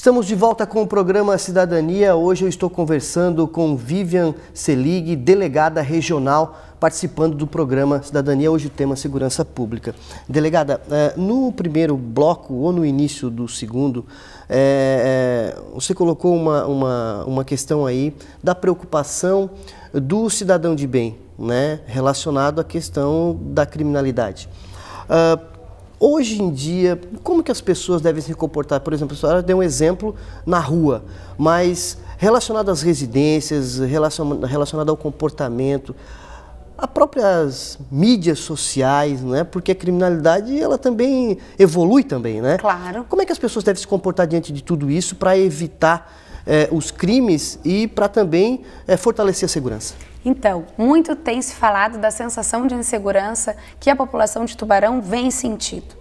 Estamos de volta com o programa Cidadania. Hoje eu estou conversando com Vivian Selig, delegada regional, participando do programa Cidadania. Hoje o tema Segurança Pública. Delegada, eh, no primeiro bloco ou no início do segundo, eh, eh, você colocou uma, uma, uma questão aí da preocupação do cidadão de bem, né, relacionado à questão da criminalidade. Ah, Hoje em dia, como que as pessoas devem se comportar? Por exemplo, a senhora deu um exemplo na rua, mas relacionado às residências, relacionado ao comportamento, as próprias mídias sociais, né? Porque a criminalidade ela também evolui também, né? Claro. Como é que as pessoas devem se comportar diante de tudo isso para evitar eh, os crimes e para também eh, fortalecer a segurança? Então, muito tem se falado da sensação de insegurança que a população de tubarão vem sentindo.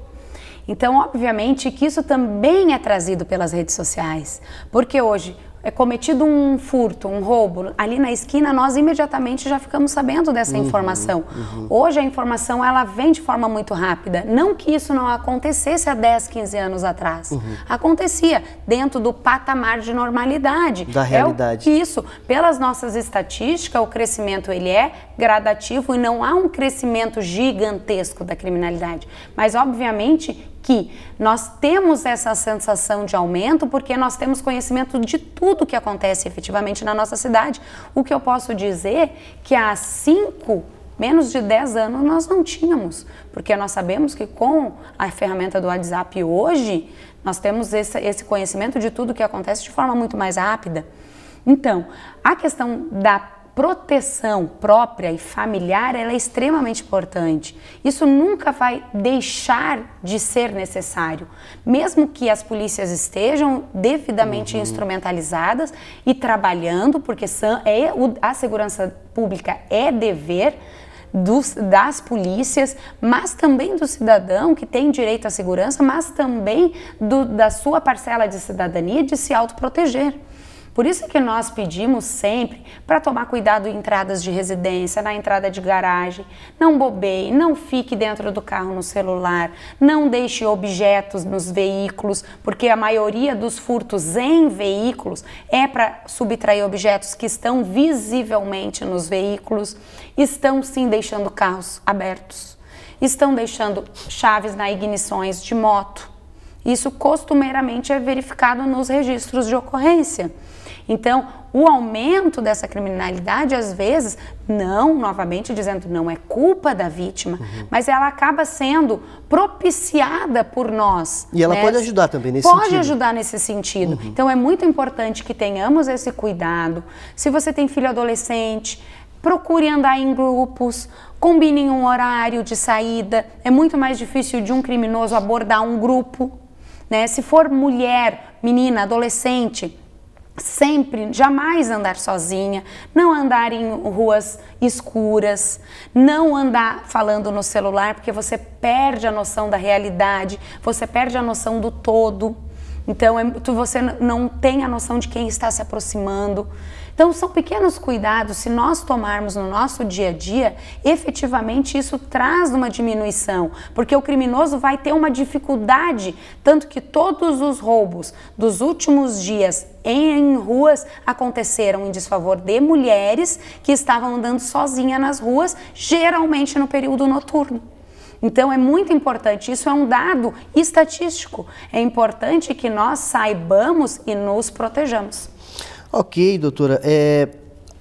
Então, obviamente que isso também é trazido pelas redes sociais, porque hoje é cometido um furto, um roubo, ali na esquina nós imediatamente já ficamos sabendo dessa uhum, informação. Uhum. Hoje a informação ela vem de forma muito rápida. Não que isso não acontecesse há 10, 15 anos atrás. Uhum. Acontecia dentro do patamar de normalidade. Da é realidade. É isso. Pelas nossas estatísticas, o crescimento ele é gradativo e não há um crescimento gigantesco da criminalidade. Mas obviamente que nós temos essa sensação de aumento porque nós temos conhecimento de tudo que acontece efetivamente na nossa cidade. O que eu posso dizer que há cinco menos de 10 anos nós não tínhamos, porque nós sabemos que com a ferramenta do WhatsApp hoje, nós temos esse, conhecimento de tudo que acontece de forma muito mais rápida. Então, a questão da proteção própria e familiar ela é extremamente importante. Isso nunca vai deixar de ser necessário, mesmo que as polícias estejam devidamente uhum. instrumentalizadas e trabalhando, porque são, é, a segurança pública é dever dos, das polícias, mas também do cidadão que tem direito à segurança, mas também do, da sua parcela de cidadania de se autoproteger. Por isso que nós pedimos sempre para tomar cuidado em entradas de residência, na entrada de garagem, não bobeie, não fique dentro do carro no celular, não deixe objetos nos veículos, porque a maioria dos furtos em veículos é para subtrair objetos que estão visivelmente nos veículos, estão sim deixando carros abertos, estão deixando chaves na ignições de moto. Isso costumeiramente é verificado nos registros de ocorrência. Então, o aumento dessa criminalidade, às vezes, não, novamente dizendo, não é culpa da vítima, uhum. mas ela acaba sendo propiciada por nós. E ela né? pode ajudar também nesse pode sentido. Pode ajudar nesse sentido. Uhum. Então, é muito importante que tenhamos esse cuidado. Se você tem filho adolescente, procure andar em grupos, combinem um horário de saída. É muito mais difícil de um criminoso abordar um grupo. Né? Se for mulher, menina, adolescente, sempre, jamais andar sozinha, não andar em ruas escuras, não andar falando no celular, porque você perde a noção da realidade, você perde a noção do todo. Então, é, tu, você não tem a noção de quem está se aproximando. Então, são pequenos cuidados, se nós tomarmos no nosso dia a dia, efetivamente isso traz uma diminuição, porque o criminoso vai ter uma dificuldade, tanto que todos os roubos dos últimos dias em ruas aconteceram em desfavor de mulheres que estavam andando sozinha nas ruas, geralmente no período noturno. Então é muito importante, isso é um dado estatístico. É importante que nós saibamos e nos protejamos. Ok, doutora. É,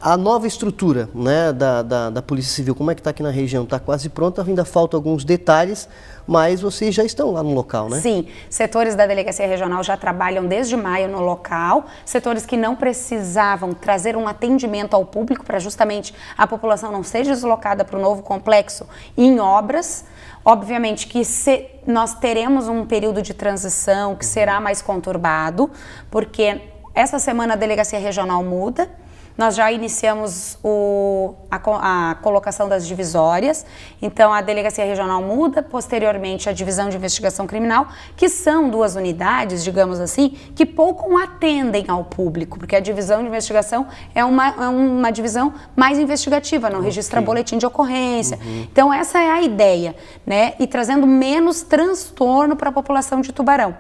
a nova estrutura né, da, da, da Polícia Civil, como é que está aqui na região? Está quase pronta, ainda faltam alguns detalhes, mas vocês já estão lá no local, né? Sim, setores da Delegacia Regional já trabalham desde maio no local, setores que não precisavam trazer um atendimento ao público para justamente a população não ser deslocada para o novo complexo em obras. Obviamente que se, nós teremos um período de transição que será uhum. mais conturbado, porque essa semana a delegacia regional muda. Nós já iniciamos o, a, a, colocação das divisórias, então a delegacia regional muda, posteriormente a divisão de investigação criminal, que são duas unidades, digamos assim, que pouco atendem ao público, porque a divisão de investigação é uma, é uma divisão mais investigativa, não okay. registra boletim de ocorrência. Uhum. Então essa é a ideia, né? E trazendo menos transtorno para a população de Tubarão.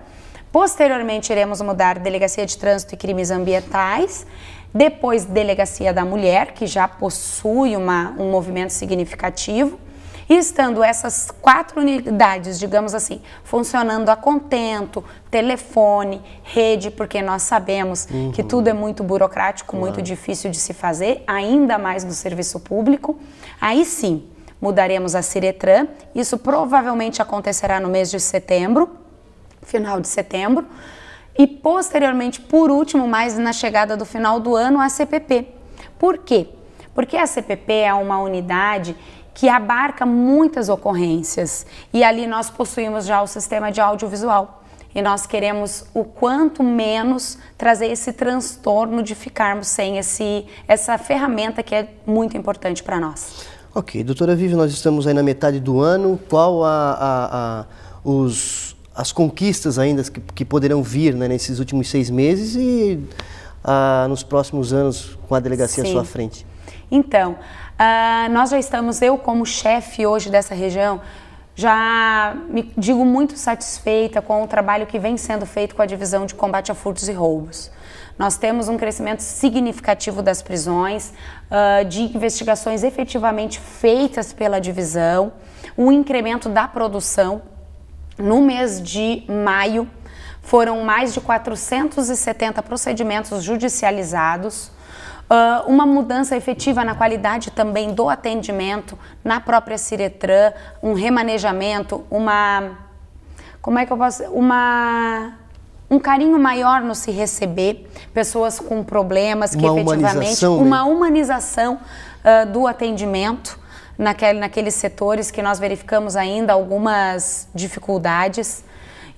Posteriormente, iremos mudar Delegacia de Trânsito e Crimes Ambientais, depois Delegacia da Mulher, que já possui uma, um movimento significativo. E estando essas quatro unidades, digamos assim, funcionando a contento, telefone, rede, porque nós sabemos uhum. que tudo é muito burocrático, claro. muito difícil de se fazer, ainda mais no serviço público, aí sim mudaremos a Ciretran. Isso provavelmente acontecerá no mês de setembro final de setembro, e posteriormente, por último, mais na chegada do final do ano, a CPP. Por quê? Porque a CPP é uma unidade que abarca muitas ocorrências e ali nós possuímos já o sistema de audiovisual. E nós queremos o quanto menos trazer esse transtorno de ficarmos sem esse, essa ferramenta que é muito importante para nós. Ok, doutora Vivi, nós estamos aí na metade do ano. Qual a, a, a os as conquistas ainda que, que poderão vir né, nesses últimos seis meses e ah, nos próximos anos com a delegacia Sim. à sua frente? Então, uh, nós já estamos, eu como chefe hoje dessa região, já me digo muito satisfeita com o trabalho que vem sendo feito com a divisão de combate a furtos e roubos. Nós temos um crescimento significativo das prisões, uh, de investigações efetivamente feitas pela divisão, um incremento da produção no mês de maio, foram mais de 470 procedimentos judicializados. Uh, uma mudança efetiva na qualidade também do atendimento na própria Ciretran, um remanejamento, uma como é que eu posso uma um carinho maior no se receber pessoas com problemas que uma efetivamente humanização, né? uma humanização uh, do atendimento naquele, naqueles setores que nós verificamos ainda algumas dificuldades.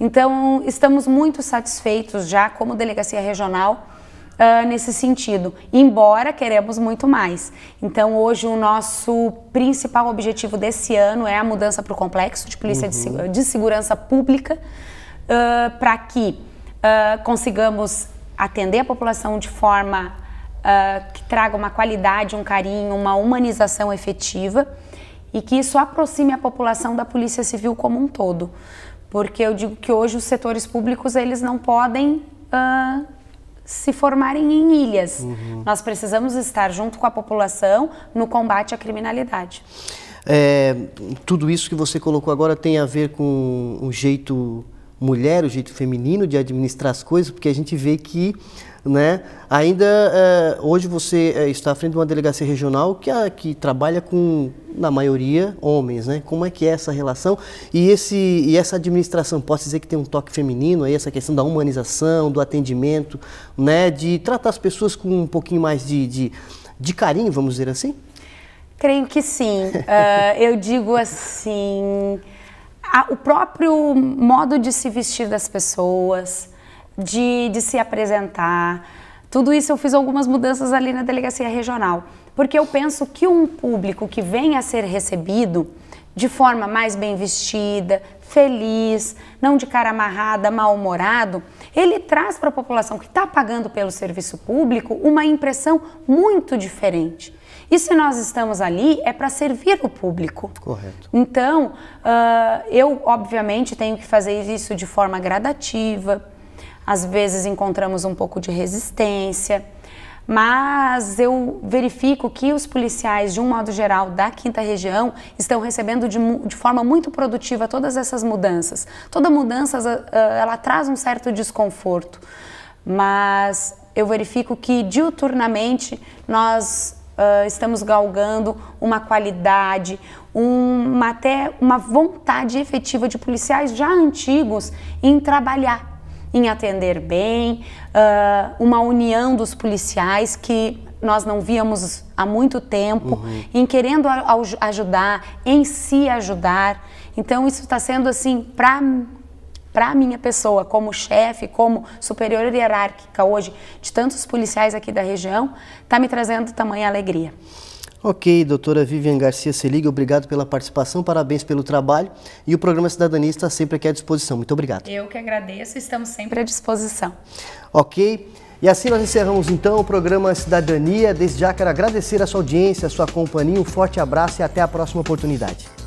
Então, estamos muito satisfeitos já como delegacia regional uh, nesse sentido, embora queremos muito mais. Então, hoje, o nosso principal objetivo desse ano é a mudança para o complexo de polícia uhum. de, de, segurança pública, uh, para que uh, consigamos atender a população de forma uh, que traga uma qualidade, um carinho, uma humanização efetiva e que isso aproxime a população da Polícia Civil como um todo. Porque eu digo que hoje os setores públicos eles não podem uh, se formarem em ilhas. Uhum. Nós precisamos estar junto com a população no combate à criminalidade. É, tudo isso que você colocou agora tem a ver com o jeito mulher, o jeito feminino de administrar as coisas, porque a gente vê que né? Ainda eh, hoje você eh, está à frente de uma delegacia regional que, a, ah, que trabalha com, na maioria, homens. Né? Como é que é essa relação? E, esse, e essa administração, posso dizer que tem um toque feminino, aí, essa questão da humanização, do atendimento, né? de tratar as pessoas com um pouquinho mais de, de, de carinho, vamos dizer assim? Creio que sim. uh, eu digo assim, a, o próprio modo de se vestir das pessoas de, de se apresentar. Tudo isso eu fiz algumas mudanças ali na delegacia regional, porque eu penso que um público que venha a ser recebido de forma mais bem vestida, feliz, não de cara amarrada, mal-humorado, ele traz para a população que está pagando pelo serviço público uma impressão muito diferente. E se nós estamos ali, é para servir o público. Correto. Então, uh, eu, obviamente, tenho que fazer isso de forma gradativa às vezes encontramos um pouco de resistência, mas eu verifico que os policiais, de um modo geral, da quinta região, estão recebendo de, de forma muito produtiva todas essas mudanças. Toda mudança ah, ah, ela traz um certo desconforto, mas eu verifico que diuturnamente nós Uh, estamos galgando uma qualidade, uma, até uma vontade efetiva de policiais já antigos em trabalhar em atender bem, uh, uma união dos policiais que nós não víamos há muito tempo, uhum. em querendo ajudar, em se si ajudar. Então isso está sendo assim para para a minha pessoa, como chefe, como superior hierárquica hoje de tantos policiais aqui da região, está me trazendo tamanha alegria. Ok, doutora Vivian Garcia Selig, obrigado pela participação, parabéns pelo trabalho e o programa Cidadania está sempre aqui à disposição. Muito obrigado. Eu que agradeço, estamos sempre à disposição. Ok. E assim nós encerramos então o programa Cidadania. Desde já quero agradecer a sua audiência, a sua companhia, um forte abraço e até a próxima oportunidade.